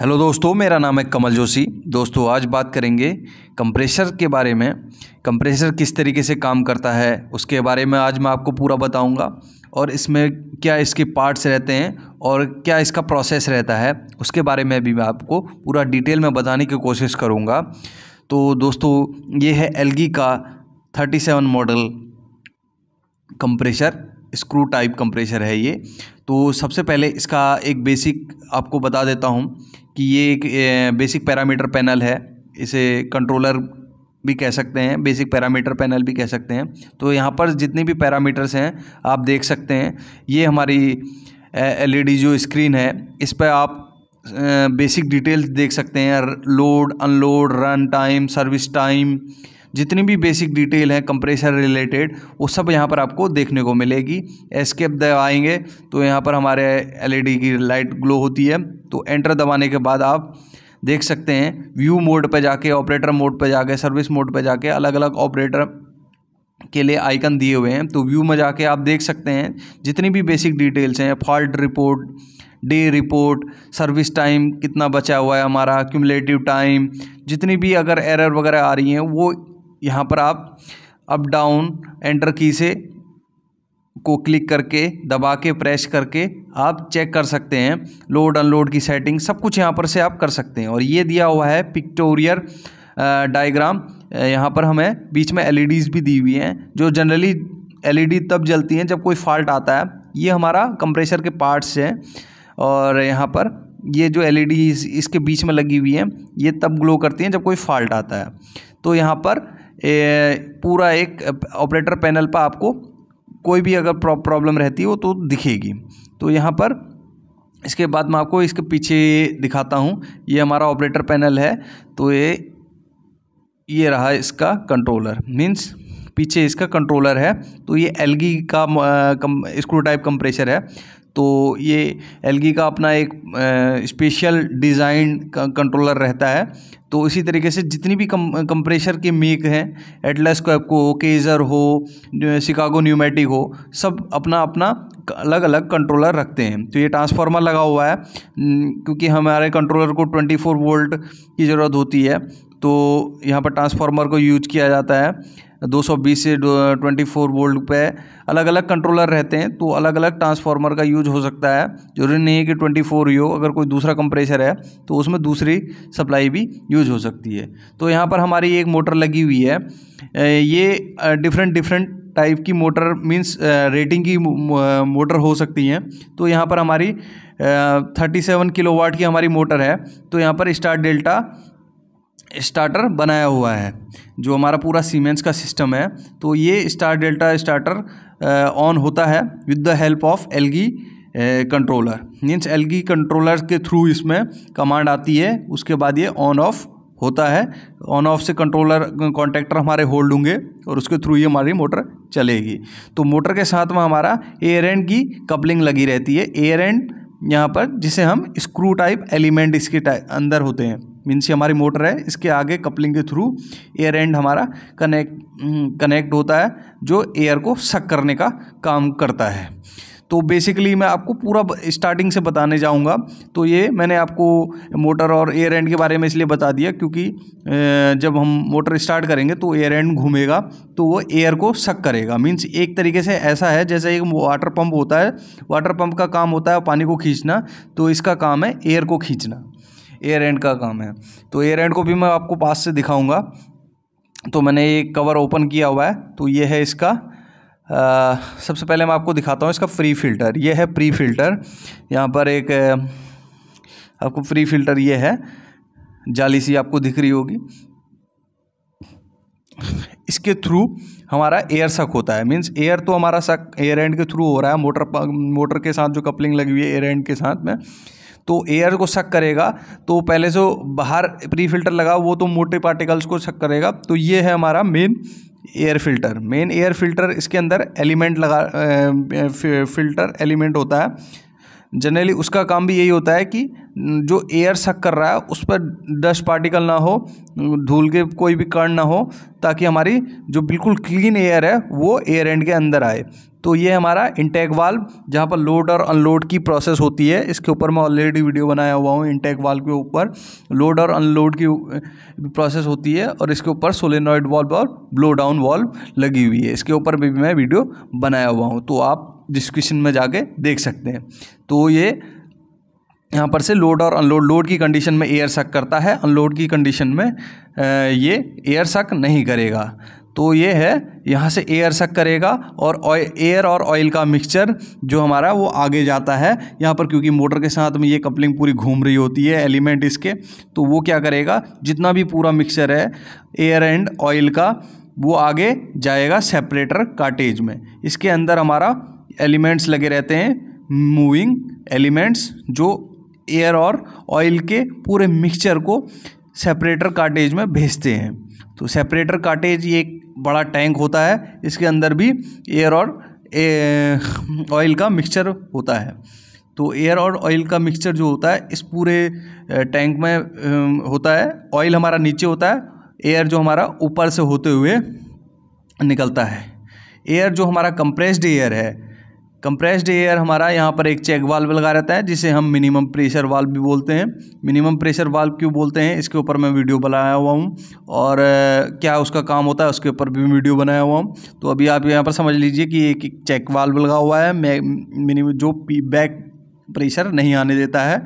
hello दोस्तों मेरा नाम है कमल जोशी दोस्तों आज बात करेंगे कंप्रेसर के बारे में कंप्रेसर किस तरीके से काम करता है उसके बारे में आज मैं आपको पूरा बताऊंगा और इसमें क्या इसके पार्ट्स रहते हैं और क्या इसका प्रोसेस रहता है उसके बारे में भी मैं आपको पूरा डिटेल में बताने की कोशिश करूँगा तो दोस्तों ये है एल का thirty seven model compressor screw type compressor है ये तो सबसे पहले इसका एक बेसिक आपको बता देता हूँ कि ये एक बेसिक पैरामीटर पैनल है इसे कंट्रोलर भी कह सकते हैं बेसिक पैरामीटर पैनल भी कह सकते हैं तो यहाँ पर जितने भी पैरामीटर्स हैं आप देख सकते हैं ये हमारी एलईडी जो स्क्रीन है इस पर आप बेसिक डिटेल्स देख सकते हैं load unload run time service time जितनी भी बेसिक डिटेल है कंप्रेसर रिलेटेड वो सब यहाँ पर आपको देखने को मिलेगी एस्केप दबाएंगे तो यहाँ पर हमारे एलईडी e की लाइट ग्लो होती है तो एंटर दबाने के बाद आप देख सकते हैं व्यू मोड पर जाके ऑपरेटर मोड पर जाके सर्विस मोड पर जाके अलग अलग ऑपरेटर के लिए आइकन दिए हुए हैं तो व्यू में जाके आप देख सकते हैं जितनी भी बेसिक डिटेल्स हैं fault report day report service time कितना बचा हुआ है हमारा क्यूमलेटिव टाइम जितनी भी अगर एरर वगैरह आ रही हैं वो यहाँ पर आप अप डाउन एंटर की से को क्लिक करके दबा के प्रेस करके आप चेक कर सकते हैं लोड अनलोड की सेटिंग सब कुछ यहाँ पर से आप कर सकते हैं और ये दिया हुआ है पिक्टोरियर डायग्राम uh, यहाँ पर हमें बीच में एलईडीज़ e भी दी हुई हैं जो जनरली एलईडी e तब जलती हैं जब कोई फॉल्ट आता है ये हमारा कंप्रेसर के पार्ट्स हैं और यहाँ पर ये जो एल ई e इसके बीच में लगी हुई हैं ये तब ग्लो करती हैं जब कोई फॉल्ट आता है तो यहाँ पर ए, पूरा एक ऑपरेटर पैनल पर आपको कोई भी अगर प्रॉब्लम रहती हो तो दिखेगी तो यहाँ पर इसके बाद मैं आपको इसके पीछे दिखाता हूँ ये हमारा ऑपरेटर पैनल है तो ये ये रहा इसका कंट्रोलर मीन्स पीछे इसका कंट्रोलर है तो ये एलगी का स्क्रू टाइप कंप्रेशर है तो ये एल का अपना एक स्पेशल डिज़ाइन कंट्रोलर रहता है तो इसी तरीके से जितनी भी कम कंप्रेशर के मेक हैं एटलस को को केजर हो शिकागो न्यूमेटिक हो सब अपना अपना अलग अलग कंट्रोलर रखते हैं तो ये ट्रांसफार्मर लगा हुआ है क्योंकि हमारे कंट्रोलर को 24 वोल्ट की ज़रूरत होती है तो यहाँ पर ट्रांसफार्मर को यूज किया जाता है 220 से 24 वोल्ट पे अलग अलग कंट्रोलर रहते हैं तो अलग अलग ट्रांसफार्मर का यूज हो सकता है जरूरी नहीं है कि 24 ही हो अगर कोई दूसरा कंप्रेसर है तो उसमें दूसरी सप्लाई भी यूज हो सकती है तो यहाँ पर हमारी एक मोटर लगी हुई है ये डिफरेंट डिफरेंट टाइप की मोटर मीन्स रेटिंग की मोटर हो सकती हैं तो यहाँ पर हमारी थर्टी सेवन की हमारी मोटर है तो यहाँ पर स्टार डेल्टा स्टार्टर बनाया हुआ है जो हमारा पूरा सीमेंस का सिस्टम है तो ये स्टार डेल्टा स्टार्टर ऑन होता है with the help of Elgi controller means Elgi controller के थ्रू इसमें कमांड आती है उसके बाद ये ऑन ऑफ होता है ऑन ऑफ से कंट्रोलर कॉन्टैक्टर हमारे होल्ड होंगे और उसके थ्रू ये हमारी मोटर चलेगी तो मोटर के साथ में हमारा एयर एंड की कपलिंग लगी रहती है एयर एंड यहाँ पर जिसे हम स्क्रू टाइप एलिमेंट इसके अंदर होते हैं मीन्स ये हमारी मोटर है इसके आगे कपलिंग के थ्रू एयर एंड हमारा कनेक्ट हम्म, कनेक्ट होता है जो एयर को सक करने का काम करता है तो बेसिकली मैं आपको पूरा स्टार्टिंग से बताने जाऊंगा तो ये मैंने आपको मोटर और एयर एंड के बारे में इसलिए बता दिया क्योंकि जब हम मोटर स्टार्ट करेंगे तो एयर एंड घूमेगा तो वो एयर को सक करेगा मीन्स एक तरीके से ऐसा है जैसे एक वाटर पंप होता है वाटर पंप का काम होता है पानी को खींचना तो इसका काम है एयर को खींचना एयर एंड का काम है तो एयर एंड को भी मैं आपको पास से दिखाऊंगा तो मैंने ये कवर ओपन किया हुआ है तो ये है इसका आ, सबसे पहले मैं आपको दिखाता हूँ इसका फ्री फिल्टर ये है प्री फिल्टर यहाँ पर एक आपको फ्री फिल्टर ये है जाली सी आपको दिख रही होगी इसके थ्रू हमारा एयर सक होता है मींस एयर तो हमारा सक एयर एंड के थ्रू हो रहा है मोटर मोटर के साथ जो कपलिंग लगी हुई है एयर एंड के साथ में तो एयर को शक करेगा तो पहले जो बाहर प्री फिल्टर लगा वो तो मोटे पार्टिकल्स को शक करेगा तो ये है हमारा main air filter main air filter इसके अंदर एलिमेंट लगा फिल्टर एलिमेंट होता है जनरली उसका काम भी यही होता है कि जो एयर शक कर रहा है उस पर डस्ट पार्टिकल ना हो धूल के कोई भी कण ना हो ताकि हमारी जो बिल्कुल क्लीन एयर है वो एयर एंड के अंदर आए तो ये हमारा इंटेक वाल्व जहाँ पर लोड और अनलोड की प्रोसेस होती है इसके ऊपर मैं ऑलरेडी वीडियो बनाया हुआ हूँ इंटेक वाल्व के ऊपर लोड और अनलोड की प्रोसेस होती है और इसके ऊपर सोलेनॉइड वाल्व और ब्लो डाउन वाल्व लगी हुई है इसके ऊपर भी मैं वीडियो बनाया हुआ हूँ तो आप डिस्क्रिप्शन में जाके देख सकते हैं तो ये यहाँ पर से लोड और अनलोड लोड की कंडीशन में एयर सक करता है अनलोड की कंडीशन में ये एयर सक नहीं करेगा तो ये है यहाँ से एयर सक करेगा और एयर और ऑयल का मिक्सचर जो हमारा वो आगे जाता है यहाँ पर क्योंकि मोटर के साथ में ये कपलिंग पूरी घूम रही होती है एलिमेंट इसके तो वो क्या करेगा जितना भी पूरा मिक्सचर है एयर एंड ऑयल का वो आगे जाएगा सेपरेटर काटेज में इसके अंदर हमारा एलिमेंट्स लगे रहते हैं मूविंग एलिमेंट्स जो एयर और ऑयल के पूरे मिक्सचर को सेपरेटर काटेज में भेजते हैं तो सेपरेटर काटेज ये एक बड़ा टैंक होता है इसके अंदर भी एयर और ऑयल का मिक्सचर होता है तो एयर और ऑयल का मिक्सचर जो होता है इस पूरे टैंक में होता है ऑयल हमारा नीचे होता है एयर जो हमारा ऊपर से होते हुए निकलता है एयर जो हमारा कंप्रेस्ड एयर है कंप्रेस्ड एयर हमारा यहाँ पर एक चेक वाल्व लगा रहता है जिसे हम मिनिमम प्रेशर वाल्व भी बोलते हैं मिनिमम प्रेशर वाल्व क्यों बोलते हैं इसके ऊपर मैं वीडियो बनाया हुआ हूँ और क्या उसका काम होता है उसके ऊपर भी वीडियो बनाया हुआ हूँ तो अभी आप यहाँ पर समझ लीजिए कि एक एक चेक वाल्व लगा हुआ है मिनिमम जो बैक प्रेशर नहीं आने देता है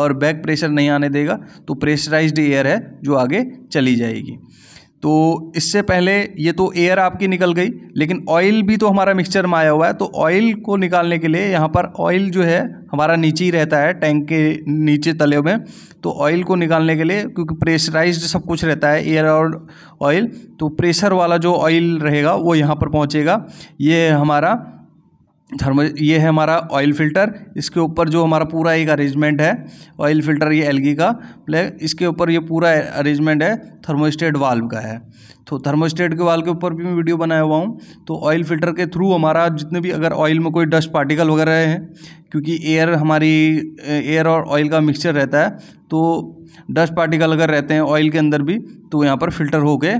और बैक प्रेशर नहीं आने देगा तो प्रेशराइज्ड एयर है जो आगे चली जाएगी तो इससे पहले ये तो एयर आपकी निकल गई लेकिन ऑयल भी तो हमारा मिक्सचर में आया हुआ है तो ऑयल को निकालने के लिए यहाँ पर ऑयल जो है हमारा नीचे ही रहता है टैंक के नीचे तले में तो ऑयल को निकालने के लिए क्योंकि प्रेशराइज्ड सब कुछ रहता है एयर और ऑयल तो प्रेशर वाला जो ऑयल रहेगा वो यहाँ पर पहुँचेगा ये हमारा थर्मो ये है हमारा ऑयल फिल्टर इसके ऊपर जो हमारा पूरा एक अरेंजमेंट है ऑयल फिल्टर ये एलगी का प्ले इसके ऊपर ये पूरा अरेंजमेंट है थर्मोस्टेट वाल्व का है तो थर्मोस्टेट के वाल्व के ऊपर भी मैं वीडियो बनाया हुआ हूँ तो ऑयल फिल्टर के थ्रू हमारा जितने भी अगर ऑयल में कोई डस्ट पार्टिकल वगैरह हैं क्योंकि एयर हमारी एयर और ऑयल का मिक्सचर रहता है तो डस्ट पार्टिकल अगर रहते हैं ऑयल के अंदर भी तो यहाँ पर फिल्टर होके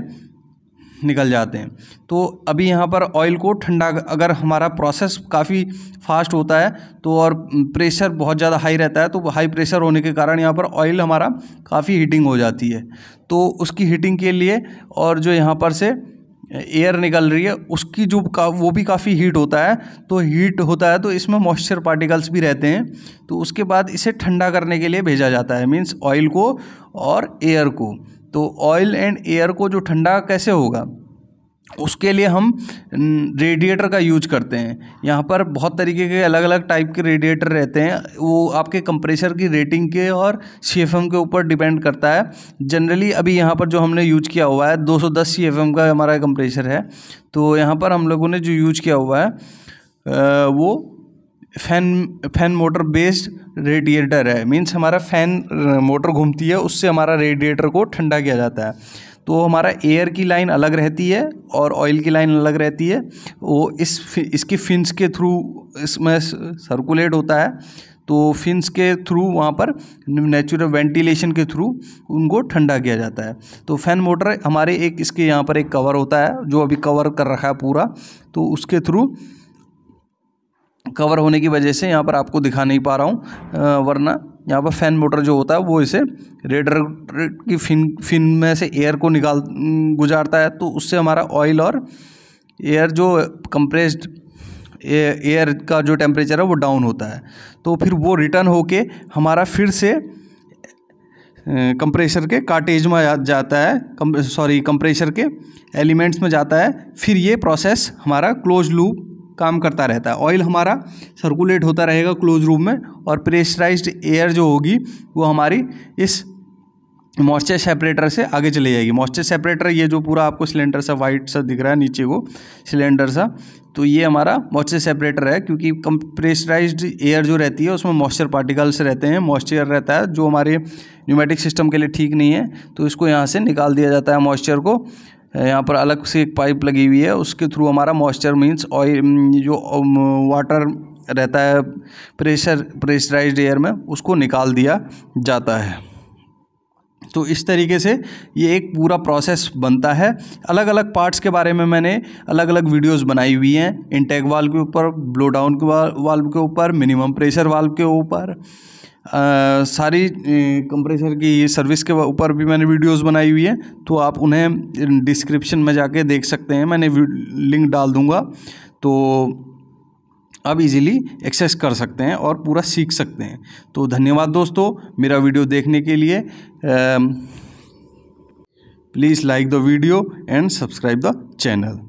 निकल जाते हैं तो अभी यहाँ पर ऑयल को ठंडा अगर हमारा प्रोसेस काफ़ी फास्ट होता है तो और प्रेशर बहुत ज़्यादा हाई रहता है तो हाई प्रेशर होने के कारण यहाँ पर ऑयल हमारा काफ़ी हीटिंग हो जाती है तो उसकी हीटिंग के लिए और जो यहाँ पर से एयर निकल रही है उसकी जो का वो भी काफ़ी हीट होता है तो हीट होता है तो इसमें मॉइस्चर पार्टिकल्स भी रहते हैं तो उसके बाद इसे ठंडा करने के लिए भेजा जाता है मीन्स ऑयल को और एयर को तो ऑयल एंड एयर को जो ठंडा कैसे होगा उसके लिए हम रेडिएटर का यूज करते हैं यहाँ पर बहुत तरीके के अलग अलग टाइप के रेडिएटर रहते हैं वो आपके कंप्रेसर की रेटिंग के और सी के ऊपर डिपेंड करता है जनरली अभी यहाँ पर जो हमने यूज किया हुआ है 210 सी का हमारा कंप्रेसर है तो यहाँ पर हम लोगों ने जो यूज किया हुआ है वो fan fan motor based radiator है मीन्स हमारा फैन मोटर uh, घूमती है उससे हमारा रेडिएटर को ठंडा किया जाता है तो हमारा एयर की लाइन अलग रहती है और ऑयल की लाइन अलग रहती है वो इस इसकी फिन्स के थ्रू इसमें सर्कुलेट होता है तो फिन्स के थ्रू वहाँ पर नेचुरल वेंटिलेशन के थ्रू उनको ठंडा किया जाता है तो फैन मोटर हमारे एक इसके यहाँ पर एक कवर होता है जो अभी कवर कर रखा है पूरा तो उसके थ्रू कवर होने की वजह से यहाँ पर आपको दिखा नहीं पा रहा हूँ वरना यहाँ पर फैन मोटर जो होता है वो इसे रेडर की फिन फिन में से एयर को निकाल गुजारता है तो उससे हमारा ऑयल और एयर जो कंप्रेस्ड एयर का जो टेम्परेचर है वो डाउन होता है तो फिर वो रिटर्न होके हमारा फिर से कंप्रेशर के कार्टेज में जाता है सॉरी कंप्रेशर के एलिमेंट्स में जाता है फिर ये प्रोसेस हमारा क्लोज लूप काम करता रहता है ऑयल हमारा सर्कुलेट होता रहेगा क्लोज रूम में और प्रेशराइज्ड एयर जो होगी वो हमारी इस मॉइस्चर सेपरेटर से आगे चली जाएगी मॉइस्चर सेपरेटर ये जो पूरा आपको सिलेंडर सा वाइट सा दिख रहा है नीचे को सिलेंडर सा तो ये हमारा मॉइस्चर सेपरेटर है क्योंकि कंप्रेसराइज्ड एयर जो रहती है उसमें मॉइस्चर पार्टिकल्स रहते हैं मॉइस्चर रहता है जो हमारे न्यूमेटिक सिस्टम के लिए ठीक नहीं है तो इसको यहाँ से निकाल दिया जाता है मॉइस्चर को यहाँ पर अलग से एक पाइप लगी हुई है उसके थ्रू हमारा मॉइस्चर मीन्स ऑयल जो वाटर रहता है प्रेशर प्रेशराइज्ड एयर में उसको निकाल दिया जाता है तो इस तरीके से ये एक पूरा प्रोसेस बनता है अलग अलग पार्ट्स के बारे में मैंने अलग अलग वीडियोस बनाई हुई हैं इंटेक वाल्व के ऊपर ब्लो डाउन वाल्व के ऊपर मिनिमम प्रेशर वाल्व के ऊपर आ, सारी कंप्रेसर की ये सर्विस के ऊपर भी मैंने वीडियोस बनाई हुई है तो आप उन्हें डिस्क्रिप्शन में जाके देख सकते हैं मैंने लिंक डाल दूँगा तो आप इजीली एक्सेस कर सकते हैं और पूरा सीख सकते हैं तो धन्यवाद दोस्तों मेरा वीडियो देखने के लिए please like the video and subscribe the channel